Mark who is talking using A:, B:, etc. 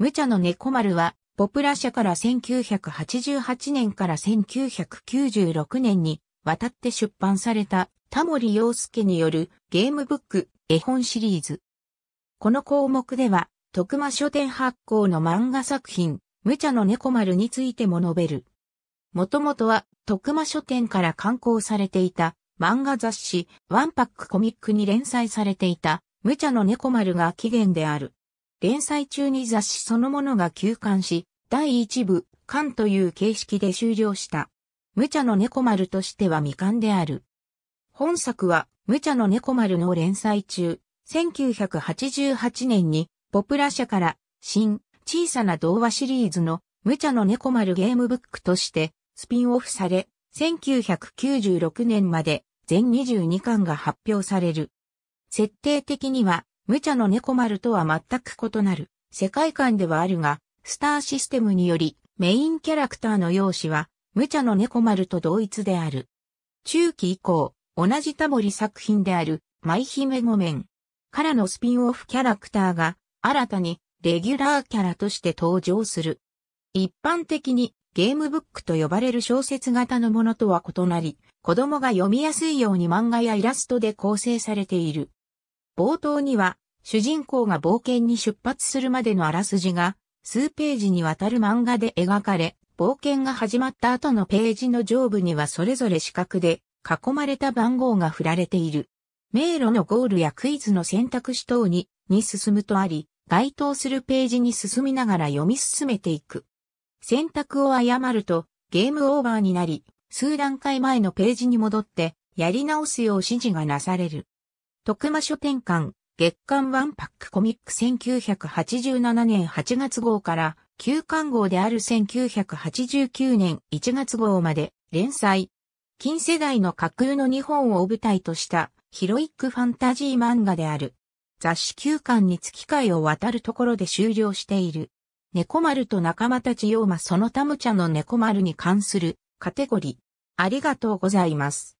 A: 無茶の猫丸は、ポプラ社から1988年から1996年に渡って出版されたタモリ洋介によるゲームブック絵本シリーズ。この項目では、徳間書店発行の漫画作品、無茶の猫丸についても述べる。もともとは、徳間書店から刊行されていた漫画雑誌、ワンパックコミックに連載されていた、無茶の猫丸が起源である。連載中に雑誌そのものが休刊し、第一部、巻という形式で終了した。無茶の猫丸としては未完である。本作は、無茶の猫丸の連載中、1988年に、ポプラ社から、新、小さな童話シリーズの、無茶の猫丸ゲームブックとして、スピンオフされ、1996年まで、全22巻が発表される。設定的には、無茶の猫丸とは全く異なる世界観ではあるが、スターシステムによりメインキャラクターの容姿は無茶の猫丸と同一である。中期以降、同じタモリ作品である舞姫御面からのスピンオフキャラクターが新たにレギュラーキャラとして登場する。一般的にゲームブックと呼ばれる小説型のものとは異なり、子供が読みやすいように漫画やイラストで構成されている。冒頭には、主人公が冒険に出発するまでのあらすじが、数ページにわたる漫画で描かれ、冒険が始まった後のページの上部にはそれぞれ四角で囲まれた番号が振られている。迷路のゴールやクイズの選択肢等に、に進むとあり、該当するページに進みながら読み進めていく。選択を誤ると、ゲームオーバーになり、数段階前のページに戻って、やり直すよう指示がなされる。徳間書店館、月刊ワンパックコミック1987年8月号から旧刊号である1989年1月号まで連載。近世代の架空の日本を舞台としたヒロイックファンタジー漫画である。雑誌休刊に月会を渡るところで終了している。猫丸と仲間たち妖魔そのたむちゃの猫丸に関するカテゴリー。ありがとうございます。